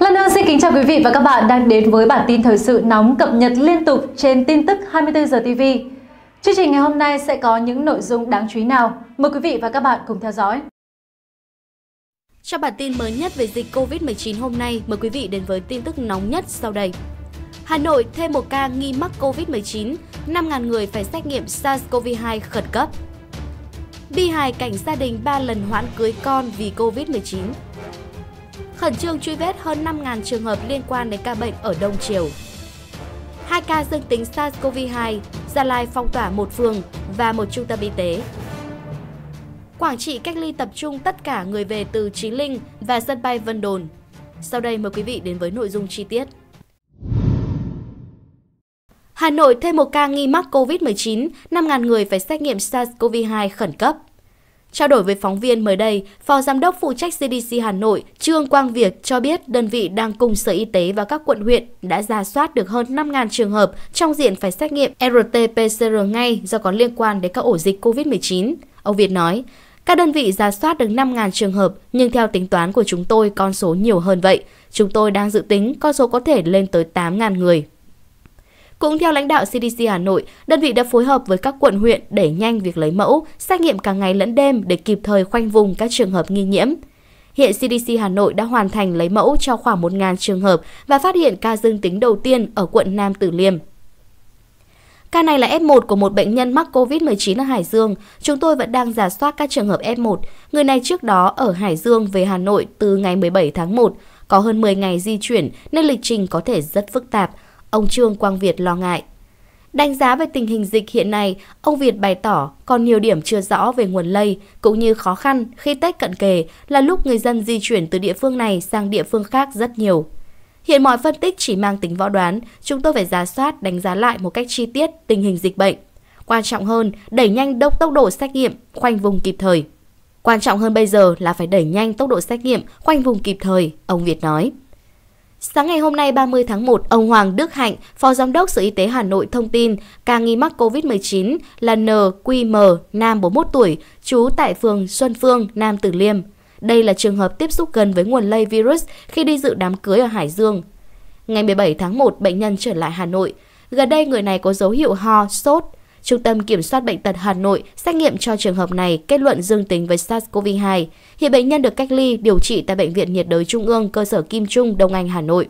Lan Hương xin kính chào quý vị và các bạn đang đến với bản tin thời sự nóng cập nhật liên tục trên tin tức 24 giờ TV. Chương trình ngày hôm nay sẽ có những nội dung đáng chú ý nào? Mời quý vị và các bạn cùng theo dõi. Trong bản tin mới nhất về dịch COVID-19 hôm nay, mời quý vị đến với tin tức nóng nhất sau đây. Hà Nội thêm một ca nghi mắc COVID-19, 5.000 người phải xét nghiệm SARS-CoV-2 khẩn cấp. Bi hài cảnh gia đình 3 lần hoãn cưới con vì COVID-19 khẩn trương truy vết hơn 5.000 trường hợp liên quan đến ca bệnh ở Đông Triều. Hai ca dương tính SARS-CoV-2, Gia Lai phong tỏa một phường và một trung tâm y tế. Quảng Trị cách ly tập trung tất cả người về từ Chí Linh và sân bay Vân Đồn. Sau đây mời quý vị đến với nội dung chi tiết. Hà Nội thêm một ca nghi mắc COVID-19, 5.000 người phải xét nghiệm SARS-CoV-2 khẩn cấp. Trao đổi với phóng viên mới đây, Phó Giám đốc phụ trách CDC Hà Nội Trương Quang Việt cho biết đơn vị đang cùng Sở Y tế và các quận huyện đã ra soát được hơn 5.000 trường hợp trong diện phải xét nghiệm RT-PCR ngay do có liên quan đến các ổ dịch COVID-19. Ông Việt nói, các đơn vị ra soát được 5.000 trường hợp, nhưng theo tính toán của chúng tôi con số nhiều hơn vậy. Chúng tôi đang dự tính con số có thể lên tới 8.000 người. Cũng theo lãnh đạo CDC Hà Nội, đơn vị đã phối hợp với các quận huyện để nhanh việc lấy mẫu, xét nghiệm cả ngày lẫn đêm để kịp thời khoanh vùng các trường hợp nghi nhiễm. Hiện CDC Hà Nội đã hoàn thành lấy mẫu cho khoảng 1.000 trường hợp và phát hiện ca dương tính đầu tiên ở quận Nam Tử Liêm. Ca này là F1 của một bệnh nhân mắc COVID-19 ở Hải Dương. Chúng tôi vẫn đang giả soát các trường hợp F1. Người này trước đó ở Hải Dương về Hà Nội từ ngày 17 tháng 1. Có hơn 10 ngày di chuyển nên lịch trình có thể rất phức tạp. Ông Trương Quang Việt lo ngại. Đánh giá về tình hình dịch hiện nay, ông Việt bày tỏ còn nhiều điểm chưa rõ về nguồn lây, cũng như khó khăn khi Tết cận kề là lúc người dân di chuyển từ địa phương này sang địa phương khác rất nhiều. Hiện mọi phân tích chỉ mang tính võ đoán, chúng tôi phải giả soát, đánh giá lại một cách chi tiết tình hình dịch bệnh. Quan trọng hơn, đẩy nhanh đốc tốc độ xét nghiệm, khoanh vùng kịp thời. Quan trọng hơn bây giờ là phải đẩy nhanh tốc độ xét nghiệm, khoanh vùng kịp thời, ông Việt nói. Sáng ngày hôm nay 30 tháng 1, ông Hoàng Đức Hạnh, Phó Giám đốc Sở Y tế Hà Nội thông tin ca nghi mắc COVID-19 là NQM, nam 41 tuổi, trú tại phường Xuân Phương, Nam Tử Liêm. Đây là trường hợp tiếp xúc gần với nguồn lây virus khi đi dự đám cưới ở Hải Dương. Ngày 17 tháng 1, bệnh nhân trở lại Hà Nội. Gần đây người này có dấu hiệu ho, sốt, Trung tâm Kiểm soát Bệnh tật Hà Nội xét nghiệm cho trường hợp này kết luận dương tính với SARS-CoV-2. Hiện bệnh nhân được cách ly điều trị tại Bệnh viện nhiệt đới Trung ương cơ sở Kim Trung, Đông Anh, Hà Nội.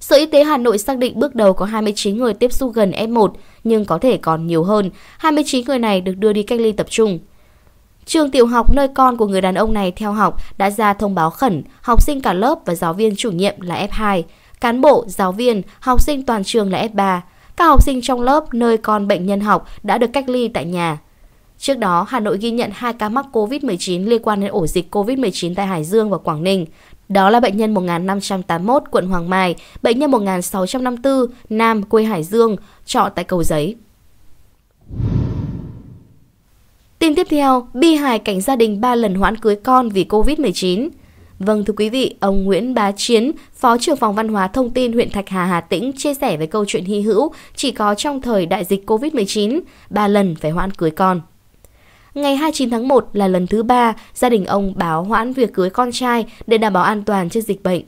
Sở Y tế Hà Nội xác định bước đầu có 29 người tiếp xúc gần F1, nhưng có thể còn nhiều hơn. 29 người này được đưa đi cách ly tập trung. Trường tiểu học nơi con của người đàn ông này theo học đã ra thông báo khẩn, học sinh cả lớp và giáo viên chủ nhiệm là F2, cán bộ, giáo viên, học sinh toàn trường là F3. Các học sinh trong lớp nơi con bệnh nhân học đã được cách ly tại nhà. Trước đó, Hà Nội ghi nhận 2 ca mắc COVID-19 liên quan đến ổ dịch COVID-19 tại Hải Dương và Quảng Ninh. Đó là bệnh nhân 1581 quận Hoàng Mai, bệnh nhân 1654 nam quê Hải Dương, trọ tại Cầu Giấy. Tin tiếp theo, bi hài cảnh gia đình 3 lần hoãn cưới con vì COVID-19. Vâng thưa quý vị, ông Nguyễn Bá Chiến, Phó trưởng phòng văn hóa thông tin huyện Thạch Hà Hà Tĩnh chia sẻ về câu chuyện hy hữu chỉ có trong thời đại dịch Covid-19, ba lần phải hoãn cưới con. Ngày 29 tháng 1 là lần thứ ba gia đình ông báo hoãn việc cưới con trai để đảm bảo an toàn trước dịch bệnh.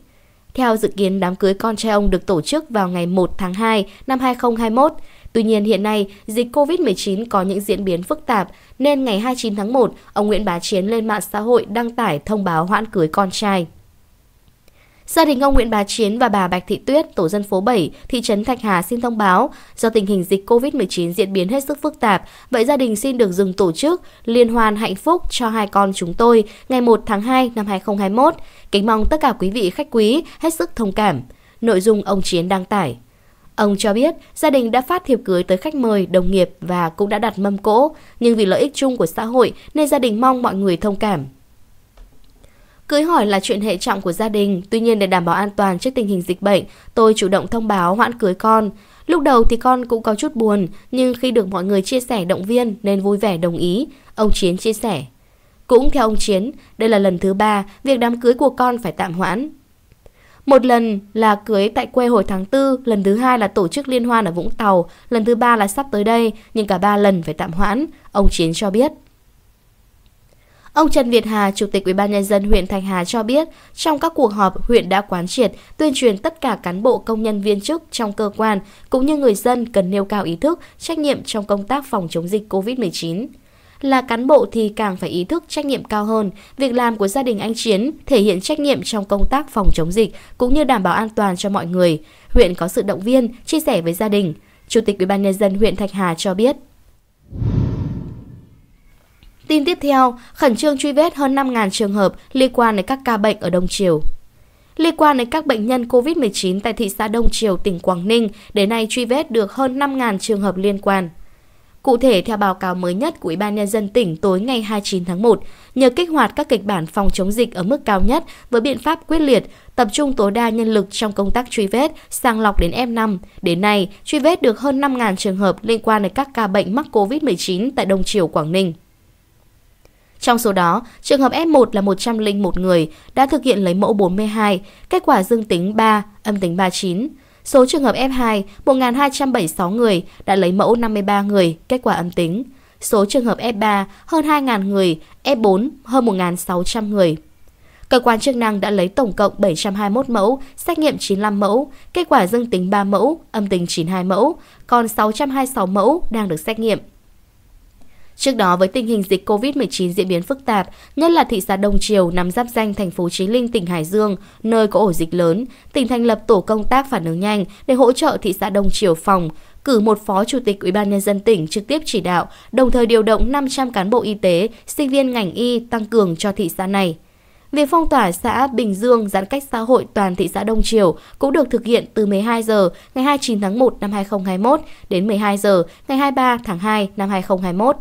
Theo dự kiến, đám cưới con trai ông được tổ chức vào ngày 1 tháng 2 năm 2021. Tuy nhiên hiện nay, dịch COVID-19 có những diễn biến phức tạp, nên ngày 29 tháng 1, ông Nguyễn Bá Chiến lên mạng xã hội đăng tải thông báo hoãn cưới con trai. Gia đình ông Nguyễn Bá Chiến và bà Bạch Thị Tuyết, tổ dân phố 7, thị trấn Thạch Hà xin thông báo, do tình hình dịch COVID-19 diễn biến hết sức phức tạp, vậy gia đình xin được dừng tổ chức liên hoan hạnh phúc cho hai con chúng tôi ngày 1 tháng 2 năm 2021. Kính mong tất cả quý vị khách quý hết sức thông cảm. Nội dung ông Chiến đăng tải. Ông cho biết gia đình đã phát thiệp cưới tới khách mời, đồng nghiệp và cũng đã đặt mâm cỗ, nhưng vì lợi ích chung của xã hội nên gia đình mong mọi người thông cảm. Cưới hỏi là chuyện hệ trọng của gia đình, tuy nhiên để đảm bảo an toàn trước tình hình dịch bệnh, tôi chủ động thông báo hoãn cưới con. Lúc đầu thì con cũng có chút buồn, nhưng khi được mọi người chia sẻ động viên nên vui vẻ đồng ý, ông Chiến chia sẻ. Cũng theo ông Chiến, đây là lần thứ ba việc đám cưới của con phải tạm hoãn một lần là cưới tại quê hồi tháng 4, lần thứ hai là tổ chức liên hoan ở Vũng Tàu, lần thứ ba là sắp tới đây, nhưng cả ba lần phải tạm hoãn, ông Chiến cho biết. Ông Trần Việt Hà, Chủ tịch UBND huyện Thạch Hà cho biết, trong các cuộc họp, huyện đã quán triệt, tuyên truyền tất cả cán bộ công nhân viên chức trong cơ quan, cũng như người dân cần nêu cao ý thức, trách nhiệm trong công tác phòng chống dịch COVID-19. Là cán bộ thì càng phải ý thức trách nhiệm cao hơn. Việc làm của gia đình anh Chiến thể hiện trách nhiệm trong công tác phòng chống dịch cũng như đảm bảo an toàn cho mọi người. Huyện có sự động viên, chia sẻ với gia đình. Chủ tịch UBND huyện Thạch Hà cho biết. Tin tiếp theo, khẩn trương truy vết hơn 5.000 trường hợp liên quan đến các ca bệnh ở Đông Triều. Liên quan đến các bệnh nhân COVID-19 tại thị xã Đông Triều, tỉnh Quảng Ninh, đến nay truy vết được hơn 5.000 trường hợp liên quan. Cụ thể, theo báo cáo mới nhất của Ủy ban Nhân dân tỉnh tối ngày 29 tháng 1, nhờ kích hoạt các kịch bản phòng chống dịch ở mức cao nhất với biện pháp quyết liệt, tập trung tối đa nhân lực trong công tác truy vết, sàng lọc đến F5. Đến nay, truy vết được hơn 5.000 trường hợp liên quan đến các ca bệnh mắc COVID-19 tại Đông Triều, Quảng Ninh. Trong số đó, trường hợp F1 là 101 người đã thực hiện lấy mẫu 42, kết quả dương tính 3, âm tính 39. Số trường hợp F2, 1.276 người, đã lấy mẫu 53 người, kết quả âm tính. Số trường hợp F3, hơn 2.000 người, F4, hơn 1.600 người. Cơ quan chức năng đã lấy tổng cộng 721 mẫu, xét nghiệm 95 mẫu, kết quả dương tính 3 mẫu, âm tính 92 mẫu, còn 626 mẫu đang được xét nghiệm. Trước đó với tình hình dịch COVID-19 diễn biến phức tạp, nhất là thị xã Đông Triều nằm giáp danh thành phố Chí Linh, tỉnh Hải Dương, nơi có ổ dịch lớn, tỉnh thành lập tổ công tác phản ứng nhanh để hỗ trợ thị xã Đông Triều phòng, cử một phó chủ tịch Ủy ban nhân dân tỉnh trực tiếp chỉ đạo, đồng thời điều động 500 cán bộ y tế, sinh viên ngành y tăng cường cho thị xã này. Việc phong tỏa xã Bình Dương giãn cách xã hội toàn thị xã Đông Triều cũng được thực hiện từ 12 giờ ngày 29 tháng 1 năm 2021 đến 12 giờ ngày 23 tháng 2 năm 2021.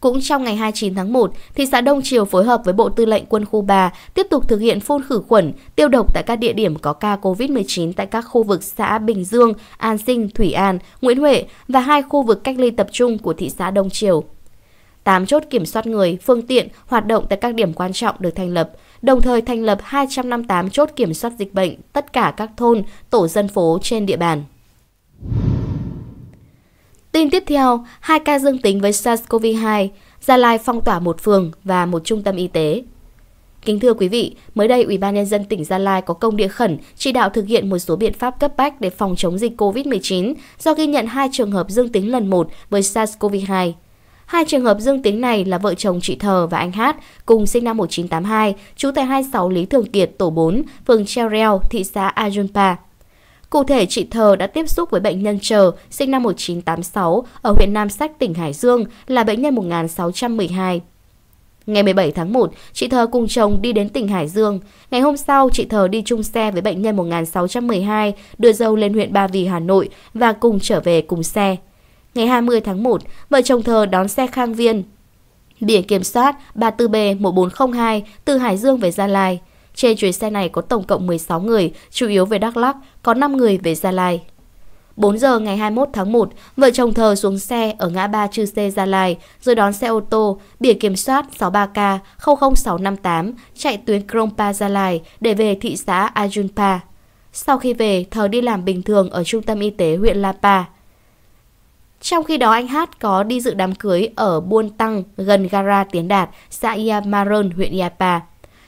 Cũng trong ngày 29 tháng 1, thị xã Đông Triều phối hợp với Bộ Tư lệnh Quân khu 3 tiếp tục thực hiện phun khử khuẩn, tiêu độc tại các địa điểm có ca COVID-19 tại các khu vực xã Bình Dương, An Sinh, Thủy An, Nguyễn Huệ và hai khu vực cách ly tập trung của thị xã Đông Triều. 8 chốt kiểm soát người, phương tiện hoạt động tại các điểm quan trọng được thành lập, đồng thời thành lập 258 chốt kiểm soát dịch bệnh tất cả các thôn, tổ dân phố trên địa bàn. Tin tiếp theo, hai ca dương tính với SARS-CoV-2, Gia Lai phong tỏa một phường và một trung tâm y tế. Kính thưa quý vị, mới đây Ủy ban nhân dân tỉnh Gia Lai có công địa khẩn chỉ đạo thực hiện một số biện pháp cấp bách để phòng chống dịch COVID-19 do ghi nhận hai trường hợp dương tính lần một với SARS-CoV-2. Hai trường hợp dương tính này là vợ chồng chị Thờ và anh Hát, cùng sinh năm 1982, trú tại 26 Lý Thường Kiệt, tổ 4, phường Treo Reo, thị xã Ajunpa. Cụ thể, chị Thờ đã tiếp xúc với bệnh nhân Trờ, sinh năm 1986, ở huyện Nam Sách, tỉnh Hải Dương, là bệnh nhân 1612. Ngày 17 tháng 1, chị Thờ cùng chồng đi đến tỉnh Hải Dương. Ngày hôm sau, chị Thờ đi chung xe với bệnh nhân 1612, đưa dâu lên huyện Ba Vì, Hà Nội và cùng trở về cùng xe. Ngày 20 tháng 1, vợ chồng Thờ đón xe Khang Viên. Biển kiểm soát 34B1402 từ Hải Dương về Gia Lai. Trên chuyến xe này có tổng cộng 16 người, chủ yếu về Đắk Lắk, có 5 người về Gia Lai. 4 giờ ngày 21 tháng 1, vợ chồng thờ xuống xe ở ngã ba Chư Sê Gia Lai, rồi đón xe ô tô biển kiểm soát 63K00658 chạy tuyến Krongpa Gia Lai để về thị xã Ajunpa. Sau khi về, thờ đi làm bình thường ở trung tâm y tế huyện La Pa. Trong khi đó anh Hát có đi dự đám cưới ở Buôn Tăng gần Gara Tiến Đạt, xã Yamaron, huyện Yapa.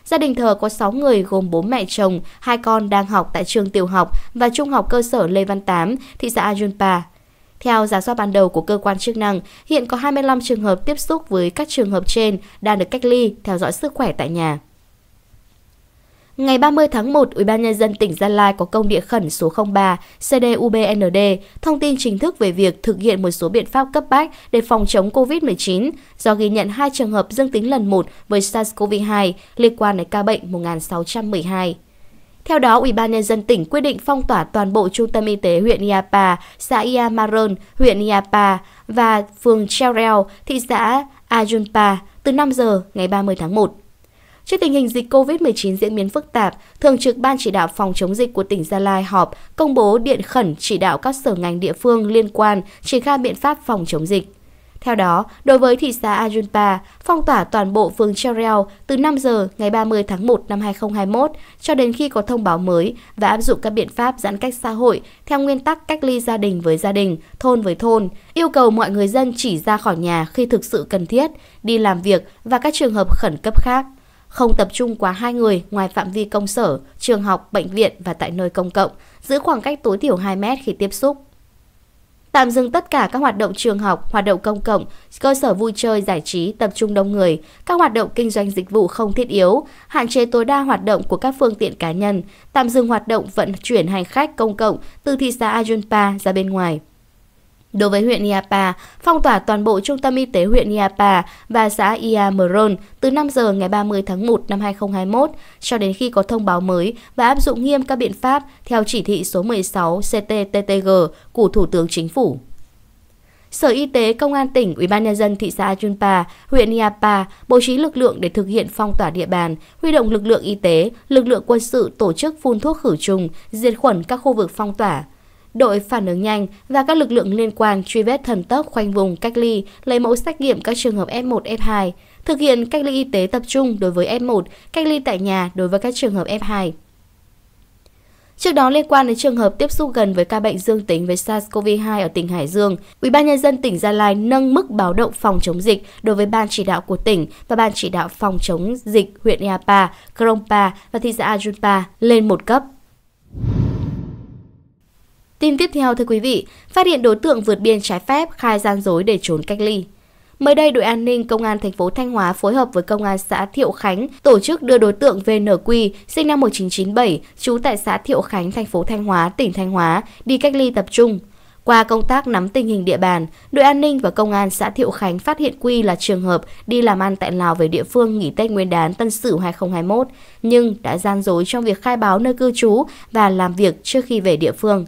Gia đình thờ có 6 người gồm bố mẹ chồng, hai con đang học tại trường tiểu học và trung học cơ sở Lê Văn Tám, thị xã Ajunpa. Theo giả soát ban đầu của cơ quan chức năng, hiện có 25 trường hợp tiếp xúc với các trường hợp trên đang được cách ly, theo dõi sức khỏe tại nhà. Ngày 30 tháng 1, UBND tỉnh Gia Lai có công địa khẩn số 03 CDUBND thông tin chính thức về việc thực hiện một số biện pháp cấp bách để phòng chống COVID-19 do ghi nhận hai trường hợp dương tính lần một với SARS-CoV-2 liên quan đến ca bệnh 1612. Theo đó, Ủy ban nhân dân tỉnh quyết định phong tỏa toàn bộ trung tâm y tế huyện Iapa, xã Iamaron, huyện Iapa và phường Treo thị xã Ajunpa từ 5 giờ ngày 30 tháng 1. Trước tình hình dịch COVID-19 diễn biến phức tạp, Thường trực Ban chỉ đạo phòng chống dịch của tỉnh Gia Lai họp công bố điện khẩn chỉ đạo các sở ngành địa phương liên quan triển khai biện pháp phòng chống dịch. Theo đó, đối với thị xã Ajunpa, phong tỏa toàn bộ phường Treo từ 5 giờ ngày 30 tháng 1 năm 2021 cho đến khi có thông báo mới và áp dụng các biện pháp giãn cách xã hội theo nguyên tắc cách ly gia đình với gia đình, thôn với thôn, yêu cầu mọi người dân chỉ ra khỏi nhà khi thực sự cần thiết, đi làm việc và các trường hợp khẩn cấp khác không tập trung quá hai người ngoài phạm vi công sở, trường học, bệnh viện và tại nơi công cộng, giữ khoảng cách tối thiểu 2 mét khi tiếp xúc. Tạm dừng tất cả các hoạt động trường học, hoạt động công cộng, cơ sở vui chơi, giải trí, tập trung đông người, các hoạt động kinh doanh dịch vụ không thiết yếu, hạn chế tối đa hoạt động của các phương tiện cá nhân, tạm dừng hoạt động vận chuyển hành khách công cộng từ thị xã Ajunpa ra bên ngoài. Đối với huyện Iapa, phong tỏa toàn bộ trung tâm y tế huyện Iapa và xã Iamron từ 5 giờ ngày 30 tháng 1 năm 2021 cho đến khi có thông báo mới và áp dụng nghiêm các biện pháp theo chỉ thị số 16 CTTTG của Thủ tướng Chính phủ. Sở Y tế, Công an tỉnh, Ủy ban Nhân dân thị xã Junpa, huyện Iapa bố trí lực lượng để thực hiện phong tỏa địa bàn, huy động lực lượng y tế, lực lượng quân sự tổ chức phun thuốc khử trùng, diệt khuẩn các khu vực phong tỏa đội phản ứng nhanh và các lực lượng liên quan truy vết thần tốc khoanh vùng cách ly, lấy mẫu xét nghiệm các trường hợp F1, F2, thực hiện cách ly y tế tập trung đối với F1, cách ly tại nhà đối với các trường hợp F2. Trước đó liên quan đến trường hợp tiếp xúc gần với ca bệnh dương tính với SARS-CoV-2 ở tỉnh Hải Dương, UBND tỉnh Gia Lai nâng mức báo động phòng chống dịch đối với ban chỉ đạo của tỉnh và ban chỉ đạo phòng chống dịch huyện Iapa, Krongpa và thị xã Ajunpa lên một cấp. Tin tiếp theo thưa quý vị, phát hiện đối tượng vượt biên trái phép khai gian dối để trốn cách ly. Mới đây, đội an ninh Công an thành phố Thanh Hóa phối hợp với Công an xã Thiệu Khánh tổ chức đưa đối tượng VNQ sinh năm 1997 trú tại xã Thiệu Khánh, thành phố Thanh Hóa, tỉnh Thanh Hóa đi cách ly tập trung. Qua công tác nắm tình hình địa bàn, đội an ninh và công an xã Thiệu Khánh phát hiện Quy là trường hợp đi làm ăn tại Lào về địa phương nghỉ Tết Nguyên đán Tân Sửu 2021, nhưng đã gian dối trong việc khai báo nơi cư trú và làm việc trước khi về địa phương.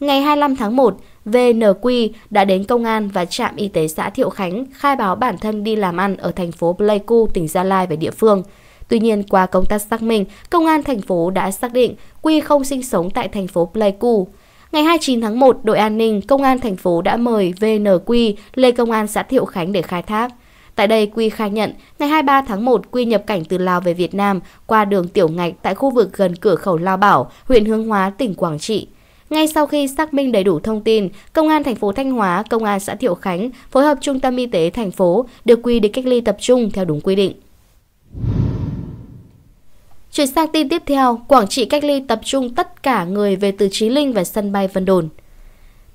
Ngày 25 tháng 1, VNQ đã đến công an và trạm y tế xã Thiệu Khánh khai báo bản thân đi làm ăn ở thành phố Pleiku, tỉnh Gia Lai về địa phương. Tuy nhiên, qua công tác xác minh, công an thành phố đã xác định Quy không sinh sống tại thành phố Pleiku. Ngày 29 tháng 1, đội an ninh công an thành phố đã mời VNQ lên công an xã Thiệu Khánh để khai thác. Tại đây, Quy khai nhận, ngày 23 tháng 1, Quy nhập cảnh từ Lào về Việt Nam qua đường Tiểu Ngạch tại khu vực gần cửa khẩu Lao Bảo, huyện Hương Hóa, tỉnh Quảng Trị. Ngay sau khi xác minh đầy đủ thông tin, Công an thành phố Thanh Hóa, Công an xã Thiệu Khánh phối hợp Trung tâm Y tế thành phố được Quy định cách ly tập trung theo đúng quy định. Chuyển sang tin tiếp theo, Quảng Trị cách ly tập trung tất cả người về từ Chí Linh và sân bay Vân Đồn.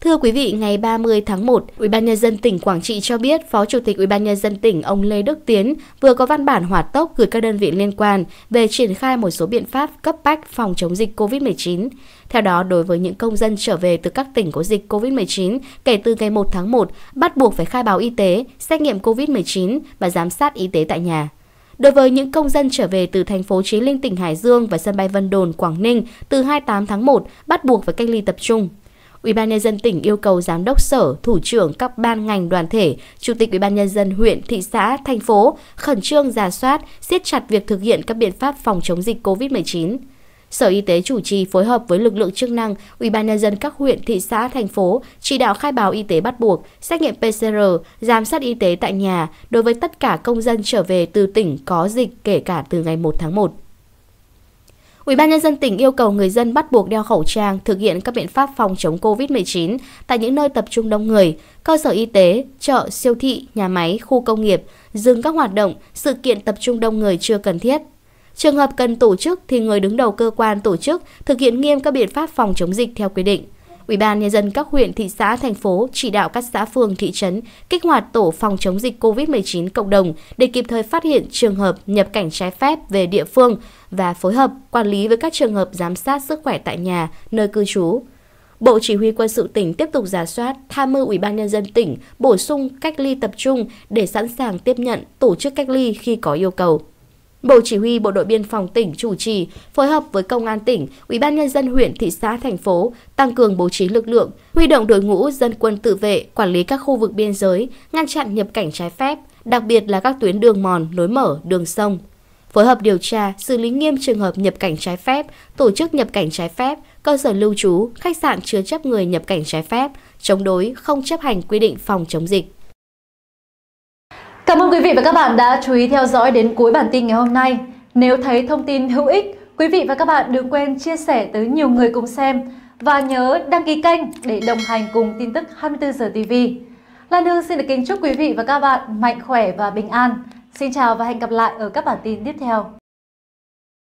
Thưa quý vị, ngày 30 tháng 1, Ủy ban Nhân dân tỉnh Quảng Trị cho biết Phó Chủ tịch Ủy ban Nhân dân tỉnh ông Lê Đức Tiến vừa có văn bản hỏa tốc gửi các đơn vị liên quan về triển khai một số biện pháp cấp bách phòng chống dịch COVID-19. Theo đó, đối với những công dân trở về từ các tỉnh có dịch COVID-19 kể từ ngày 1 tháng 1, bắt buộc phải khai báo y tế, xét nghiệm COVID-19 và giám sát y tế tại nhà. Đối với những công dân trở về từ thành phố Chí Linh, tỉnh Hải Dương và sân bay Vân Đồn, Quảng Ninh từ 28 tháng 1, bắt buộc phải cách ly tập trung. Ủy ban Nhân dân tỉnh yêu cầu giám đốc sở, thủ trưởng các ban ngành đoàn thể, chủ tịch Ủy ban Nhân dân huyện, thị xã, thành phố khẩn trương giả soát, siết chặt việc thực hiện các biện pháp phòng chống dịch COVID-19. Sở Y tế chủ trì phối hợp với lực lượng chức năng, Ủy ban Nhân dân các huyện, thị xã, thành phố chỉ đạo khai báo y tế bắt buộc, xét nghiệm PCR, giám sát y tế tại nhà đối với tất cả công dân trở về từ tỉnh có dịch kể cả từ ngày 1 tháng 1. Ủy ban Nhân dân tỉnh yêu cầu người dân bắt buộc đeo khẩu trang, thực hiện các biện pháp phòng chống COVID-19 tại những nơi tập trung đông người, cơ sở y tế, chợ, siêu thị, nhà máy, khu công nghiệp, dừng các hoạt động, sự kiện tập trung đông người chưa cần thiết. Trường hợp cần tổ chức thì người đứng đầu cơ quan tổ chức thực hiện nghiêm các biện pháp phòng chống dịch theo quy định. Ủy ban nhân dân các huyện, thị xã, thành phố chỉ đạo các xã phường, thị trấn kích hoạt tổ phòng chống dịch COVID-19 cộng đồng để kịp thời phát hiện trường hợp nhập cảnh trái phép về địa phương và phối hợp quản lý với các trường hợp giám sát sức khỏe tại nhà, nơi cư trú. Bộ Chỉ huy quân sự tỉnh tiếp tục giả soát, tham mưu Ủy ban nhân dân tỉnh bổ sung cách ly tập trung để sẵn sàng tiếp nhận, tổ chức cách ly khi có yêu cầu. Bộ Chỉ huy Bộ đội Biên phòng tỉnh chủ trì, phối hợp với Công an tỉnh, Ủy ban nhân dân huyện, thị xã, thành phố tăng cường bố trí lực lượng, huy động đội ngũ dân quân tự vệ, quản lý các khu vực biên giới, ngăn chặn nhập cảnh trái phép, đặc biệt là các tuyến đường mòn, lối mở, đường sông. Phối hợp điều tra, xử lý nghiêm trường hợp nhập cảnh trái phép, tổ chức nhập cảnh trái phép, cơ sở lưu trú, khách sạn chứa chấp người nhập cảnh trái phép, chống đối, không chấp hành quy định phòng chống dịch. Cảm ơn quý vị và các bạn đã chú ý theo dõi đến cuối bản tin ngày hôm nay. Nếu thấy thông tin hữu ích, quý vị và các bạn đừng quên chia sẻ tới nhiều người cùng xem và nhớ đăng ký kênh để đồng hành cùng tin tức 24 giờ TV. Lan Hương xin được kính chúc quý vị và các bạn mạnh khỏe và bình an. Xin chào và hẹn gặp lại ở các bản tin tiếp theo.